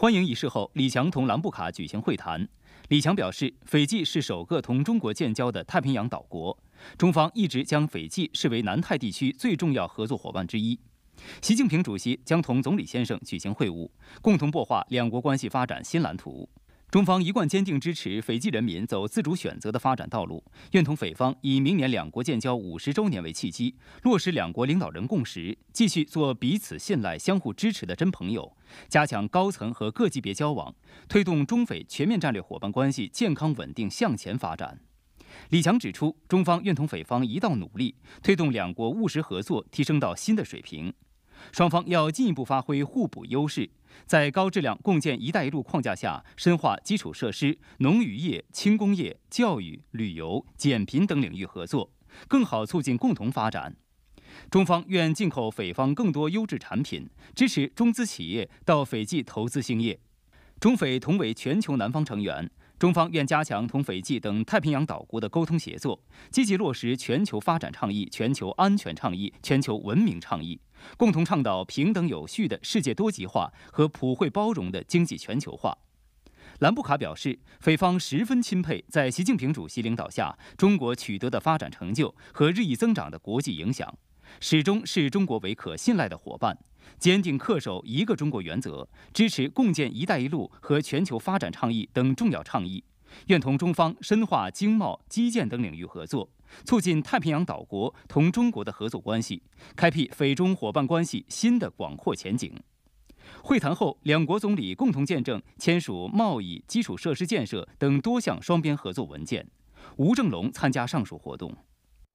欢迎仪式后，李强同兰布卡举行会谈。李强表示，斐济是首个同中国建交的太平洋岛国，中方一直将斐济视为南太地区最重要合作伙伴之一。习近平主席将同总理先生举行会晤，共同擘画两国关系发展新蓝图。中方一贯坚定支持斐济人民走自主选择的发展道路，愿同斐方以明年两国建交五十周年为契机，落实两国领导人共识，继续做彼此信赖、相互支持的真朋友，加强高层和各级别交往，推动中斐全面战略伙伴关系健康稳定向前发展。李强指出，中方愿同斐方一道努力，推动两国务实合作提升到新的水平。双方要进一步发挥互补优势，在高质量共建“一带一路”框架下，深化基础设施、农渔业、轻工业、教育、旅游、减贫等领域合作，更好促进共同发展。中方愿进口斐方更多优质产品，支持中资企业到斐济投资兴业。中斐同为全球南方成员，中方愿加强同斐济等太平洋岛国的沟通协作，积极落实全球发展倡议、全球安全倡议、全球文明倡议。共同倡导平等有序的世界多极化和普惠包容的经济全球化。兰布卡表示，菲方十分钦佩在习近平主席领导下中国取得的发展成就和日益增长的国际影响，始终视中国为可信赖的伙伴，坚定恪守一个中国原则，支持共建“一带一路”和全球发展倡议等重要倡议。愿同中方深化经贸、基建等领域合作，促进太平洋岛国同中国的合作关系，开辟菲中伙伴关系新的广阔前景。会谈后，两国总理共同见证签署贸易、基础设施建设等多项双边合作文件。吴正龙参加上述活动。